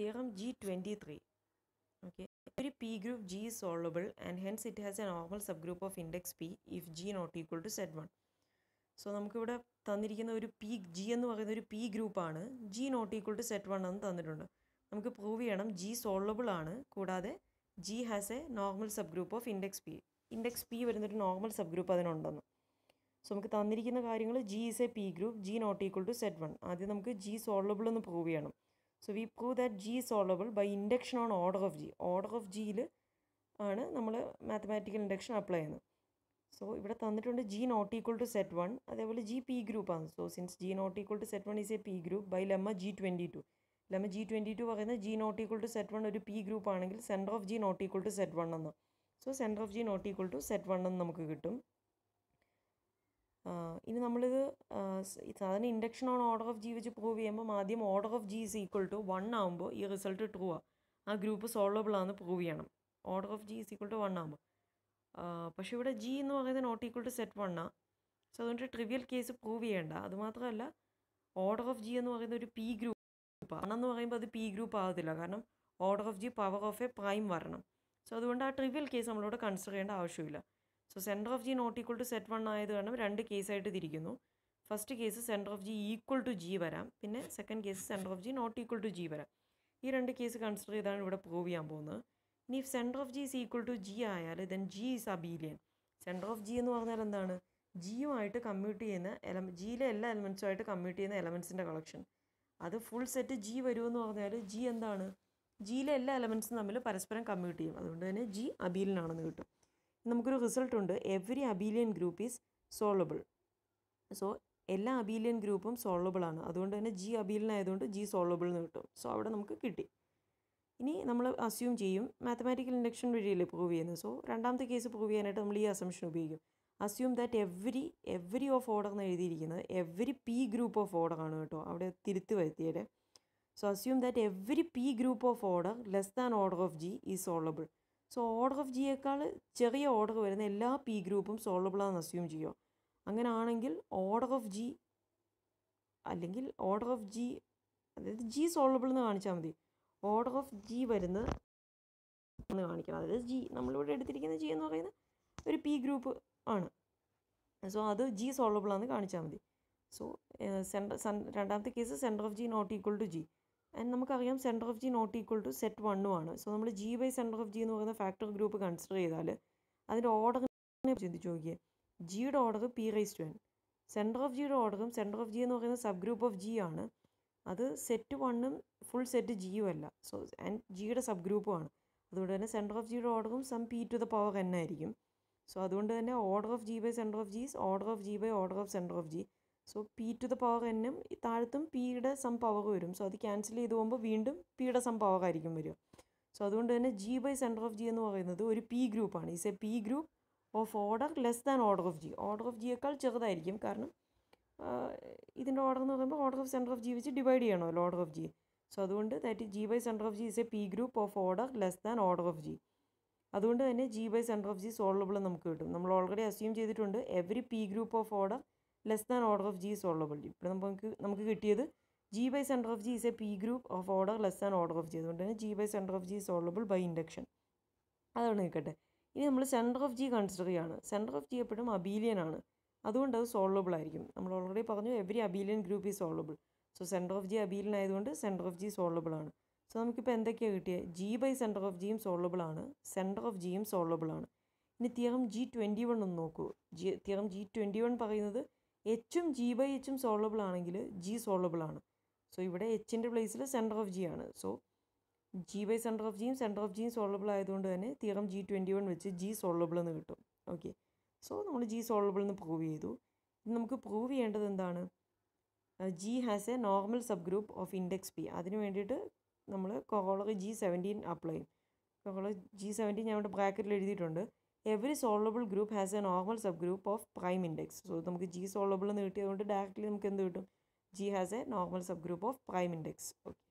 theorem G23. Okay, every P group G is solvable and hence it has a normal subgroup of index P if G not equal to Z1. So നമുക്കിവിടെ തന്നിരിക്കുന്ന ഒരു P G എന്ന് പറയുന്ന ഒരു P ഗ്രൂപ്പാണ് G not equal to set one എന്ന് തന്നിട്ടുണ്ട് നമുക്ക് പ്രൂവ് ചെയ്യണം ജി സോൾവബിൾ ആണ് കൂടാതെ G has a normal subgroup of index P index P വരുന്നൊരു നോർമൽ സബ് ഗ്രൂപ്പ് അതിനുണ്ടെന്ന് സോ നമുക്ക് തന്നിരിക്കുന്ന കാര്യങ്ങൾ G is a P group G not equal to set one ആദ്യം നമുക്ക് ജി സോൾവബിൾ എന്ന് പ്രൂവ് ചെയ്യണം so we prove that G solvable by induction on order of G order of ജിയിൽ ആണ് നമ്മൾ മാത്തമാറ്റിക്കൽ ഇൻഡക്ഷൻ അപ്ലൈ ചെയ്യുന്നത് so ഇവിടെ തന്നിട്ടുണ്ട് G not equal to set one അതേപോലെ ജി പി ഗ്രൂപ്പാണ് so since G not equal to set one is a P group by lemma G twenty two lemma G twenty two പറയുന്നത് G not equal to set one ഒരു P group ആണെങ്കിൽ center of G not equal to set one എന്ന് so centre of G not equal to set one എന്ന് നമുക്ക് കിട്ടും ഇനി നമ്മളിത് സാധാരണ induction on order of G വെച്ച് പ്രൂവ് ചെയ്യുമ്പോൾ ആദ്യം order of G is equal to one ആകുമ്പോൾ ഈ റിസൾട്ട് ട്രൂ ആണ് ആ ഗ്രൂപ്പ് സോൾവബിൾ ആണെന്ന് പ്രൂവ് ചെയ്യണം order of G is equal to one ആകുമ്പോൾ പക്ഷേ ഇവിടെ ജി എന്ന് പറയുന്നത് not equal to set one ആണ് സോ അതുകൊണ്ട് ട്രിവിയൽ കേസ് പ്രൂവ് ചെയ്യേണ്ട അതുമാത്രമല്ല ഓർഡർ ഓഫ് ജി എന്ന് പറയുന്ന ഒരു പി ഗ്രൂപ്പ് ആണെന്ന് പറയുമ്പോൾ അത് പി ഗ്രൂപ്പ് ആകത്തില്ല കാരണം order of G power of a prime വരണം സോ അതുകൊണ്ട് ആ ട്രിവിയൽ കേസ് നമ്മളോട് കൺസിഡർ ചെയ്യേണ്ട ആവശ്യമില്ല so centre of G not equal to set one ആയത് കാരണം രണ്ട് കേസായിട്ട് തിരിക്കുന്നു first case centre of G equal to G വരാം പിന്നെ second case centre of G not equal to G വരാം ഈ രണ്ട് കേസ് കൺസിഡർ ചെയ്താണ് ഇവിടെ പ്രൂവ് ചെയ്യാൻ പോകുന്നത് ഇനി center of G is equal to G ആയാൽ then G is abelian center of G എന്ന് പറഞ്ഞാൽ എന്താണ് ജിയുമായിട്ട് കമ്മ്യൂട്ട് ചെയ്യുന്ന എലമ ജിയിലെ എല്ലാ എലമെൻസുമായിട്ട് കമ്മ്യൂട്ട് ചെയ്യുന്ന എലമെൻസിൻ്റെ കളക്ഷൻ അത് ഫുൾ സെറ്റ് ജി വരുമെന്ന് പറഞ്ഞാൽ ജി എന്താണ് ജിയിലെ എല്ലാ എലമെൻസും തമ്മിൽ പരസ്പരം കമ്മ്യൂട്ട് ചെയ്യും അതുകൊണ്ട് തന്നെ ജി അബീലിനാണെന്ന് കിട്ടും നമുക്കൊരു റിസൾട്ട് ഉണ്ട് every abelian group is soluble so എല്ലാ അബീലിയൻ ഗ്രൂപ്പും സോളബിൾ ആണ് അതുകൊണ്ട് തന്നെ ജി അബീലിയൻ ആയതുകൊണ്ട് ജി സോളബിൾ എന്ന് കിട്ടും സോ അവിടെ നമുക്ക് കിട്ടി ഇനി നമ്മൾ അസ്യൂം ചെയ്യും മാത്തമാറ്റിക്കൽ ഇൻഡക്ഷൻ വഴിയല്ലേ പ്രൂവ് ചെയ്യുന്നത് സോ രണ്ടാമത്തെ കേസ് പ്രൂവ് ചെയ്യാനായിട്ട് നമ്മൾ ഈ അസംഷൻ ഉപയോഗിക്കും assume that every every of order എന്ന് എഴുതിയിരിക്കുന്നത് every P group of order ആണ് കേട്ടോ അവിടെ തിരുത്തി വരുത്തിയത് so assume that every P group of order less than order of G is soluble so order of ജിയേക്കാൾ ചെറിയ ഓർഡർ വരുന്ന എല്ലാ പി ഗ്രൂപ്പും സോൾവബിളാണെന്ന് അസ്യൂം ചെയ്യുക അങ്ങനെയാണെങ്കിൽ ഓർഡർ ഓഫ് ജി അല്ലെങ്കിൽ ഓർഡർ ഓഫ് ജി അതായത് ജി സോൾവബിൾ എന്ന് കാണിച്ചാൽ മതി ഓർഡർ ഓഫ് ജി വരുന്ന എന്ന് കാണിക്കണം അതായത് ജി നമ്മളിവിടെ എടുത്തിരിക്കുന്ന ജി എന്ന് പറയുന്ന ഒരു പി ഗ്രൂപ്പ് ആണ് സോ അത് ജി സോൾവബിളാണെന്ന് കാണിച്ചാൽ മതി സോ സെൻ്റർ രണ്ടാമത്തെ case centre of G not equal to G and നമുക്കറിയാം centre of G not equal to set വണ്ണും ആണ് സോ നമ്മൾ G by centre of G എന്ന് പറയുന്ന ഫാക്ടർ ഗ്രൂപ്പ് കൺസിഡർ ചെയ്താൽ അതിൻ്റെ ഓർഡറിനെ ചിന്തിച്ച് നോക്കിയാൽ ജിയുടെ order P raise to N centre of ജിയുടെ ഓർഡറും സെൻറ്റർ ഓഫ് ജി എന്ന് പറയുന്ന സബ് ഗ്രൂപ്പ് ഓഫ് ജി ആണ് അത് സെറ്റ് വണ്ണും ഫുൾ സെറ്റ് ജിയും അല്ല സോ ആൻഡ് ജിയുടെ സബ് ഗ്രൂപ്പും ആണ് അതുകൊണ്ട് തന്നെ സെൻറ്റർ ഓഫ് ജിയുടെ ഓർഡറും some P to the power N ആയിരിക്കും സോ അതുകൊണ്ട് തന്നെ order of G by centre of G's order of G by order of centre of G so P to the power എന്നും താഴത്തും പിയുടെ സം പവർ വരും so അത് cancel ചെയ്ത് പോകുമ്പോൾ വീണ്ടും പിയുടെ സം പവർ ആയിരിക്കും വരിക സോ അതുകൊണ്ട് തന്നെ G by centre of G എന്ന് പറയുന്നത് ഒരു പി ഗ്രൂപ്പാണ് is a P group of order less than order of G order of ജിയേക്കാൾ ചെറുതായിരിക്കും കാരണം ഇതിൻ്റെ ഓർഡർ എന്ന് പറയുമ്പോൾ order of centre of G വെച്ച് ഡിവൈഡ് ചെയ്യണമല്ലോ ഓർഡർ ഓഫ് ജി സോ അതുകൊണ്ട് that G by centre of G is a P group of order less than order of G അതുകൊണ്ട് തന്നെ G by centre of G solvable നമുക്ക് കിട്ടും നമ്മൾ already assume ചെയ്തിട്ടുണ്ട് every P group of order less than order of G solvable ഇവിടെ നമുക്ക് നമുക്ക് കിട്ടിയത് G by centre of G is a P group of order less than order of G അതുകൊണ്ട് തന്നെ G by centre of G is solvable by induction അതാണ് നിൽക്കട്ടെ ഇനി നമ്മൾ സെൻറ്റർ ഓഫ് ജി കൺസിഡർ ചെയ്യുകയാണ് സെൻറ്റർ ഓഫ് ജി എപ്പോഴും abelian ആണ് അതുകൊണ്ട് അത് സോൾവബിൾ ആയിരിക്കും നമ്മൾ ഓൾറെഡി പറഞ്ഞു every abelian group is solvable so centre of G abelian ആയതുകൊണ്ട് സെൻറ്റർ ഓഫ് ജി സോൾവബിൾ ആണ് സോ നമുക്കിപ്പോൾ എന്തൊക്കെയാണ് കിട്ടിയത് ജി ബൈ സെൻറ്റർ ഓഫ് ജിയും സോൾവബിൾ ആണ് സെൻറ്റർ ഓഫ് ജിയും സോൾവബിൾ ആണ് ഇനി തിയറം ജി ട്വൻറ്റി വൺ ഒന്ന് നോക്കൂ G theorem G twenty one പറയുന്നത് എച്ചും ജി ബൈ എച്ചും സോൾവബിൾ ആണെങ്കിൽ ജി സോൾവബിൾ ആണ് സോ ഇവിടെ എച്ചിൻ്റെ പ്ലേസിൽ സെൻറ്റർ ഓഫ് ജി ആണ് so G by centre of ജിയും സെൻറ്റർ ഓഫ് ജിയും സോൾവബിൾ ആയതുകൊണ്ട് തന്നെ തീറം ജി ട്വൻറ്റി വൺ വെച്ച് ജി സോൾവബിൾ എന്ന് കിട്ടും ഓക്കെ സോ നമ്മൾ ജി സോൾവബിൾ എന്ന് പ്രൂവ് ചെയ്തു നമുക്ക് പ്രൂവ് ചെയ്യേണ്ടത് എന്താണ് G has a normal subgroup of index P അതിന് വേണ്ടിയിട്ട് നമ്മൾ കൊറോളർ ജി സെവൻറ്റീൻ അപ്ലൈ ചെയ്യും കൊറോളർ ജി സെവൻറ്റീൻ ഞാൻ ഇവിടെ ബ്രാക്കറ്റിൽ എഴുതിയിട്ടുണ്ട് every soluble group has a normal subgroup of prime index so നമുക്ക് ജി സോളബിൾ എന്ന് കിട്ടിയതുകൊണ്ട് ഡയറക്റ്റ്ലി നമുക്ക് എന്ത് കിട്ടും G has a normal subgroup of prime index okay